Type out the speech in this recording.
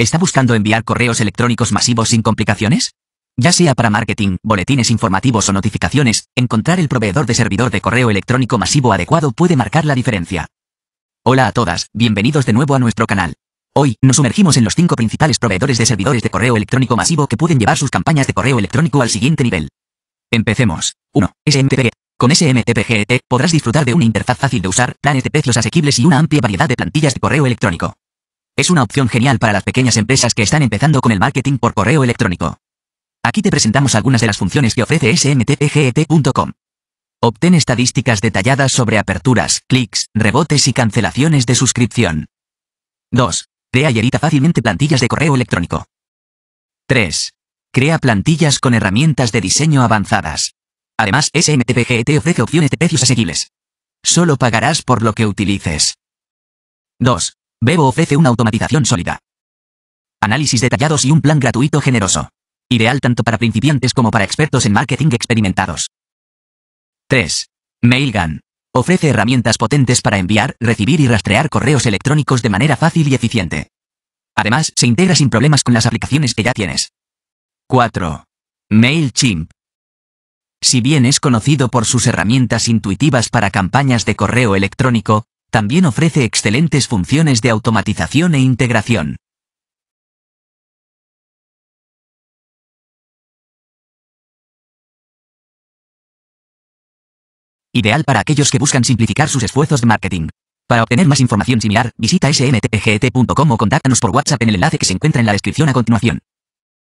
¿Está buscando enviar correos electrónicos masivos sin complicaciones? Ya sea para marketing, boletines informativos o notificaciones, encontrar el proveedor de servidor de correo electrónico masivo adecuado puede marcar la diferencia. Hola a todas, bienvenidos de nuevo a nuestro canal. Hoy, nos sumergimos en los cinco principales proveedores de servidores de correo electrónico masivo que pueden llevar sus campañas de correo electrónico al siguiente nivel. Empecemos. 1. SMTP. Con SMTPGET e podrás disfrutar de una interfaz fácil de usar, planes de precios asequibles y una amplia variedad de plantillas de correo electrónico. Es una opción genial para las pequeñas empresas que están empezando con el marketing por correo electrónico. Aquí te presentamos algunas de las funciones que ofrece smtpgt.com. E Obtén estadísticas detalladas sobre aperturas, clics, rebotes y cancelaciones de suscripción. 2. Crea y edita fácilmente plantillas de correo electrónico. 3. Crea plantillas con herramientas de diseño avanzadas. Además, SMTPGT e ofrece opciones de precios asequibles. Solo pagarás por lo que utilices. 2. Bebo ofrece una automatización sólida. Análisis detallados y un plan gratuito generoso. Ideal tanto para principiantes como para expertos en marketing experimentados. 3. Mailgun. Ofrece herramientas potentes para enviar, recibir y rastrear correos electrónicos de manera fácil y eficiente. Además, se integra sin problemas con las aplicaciones que ya tienes. 4. MailChimp. Si bien es conocido por sus herramientas intuitivas para campañas de correo electrónico, también ofrece excelentes funciones de automatización e integración. Ideal para aquellos que buscan simplificar sus esfuerzos de marketing. Para obtener más información similar, visita smtgt.com e o contáctanos por WhatsApp en el enlace que se encuentra en la descripción a continuación.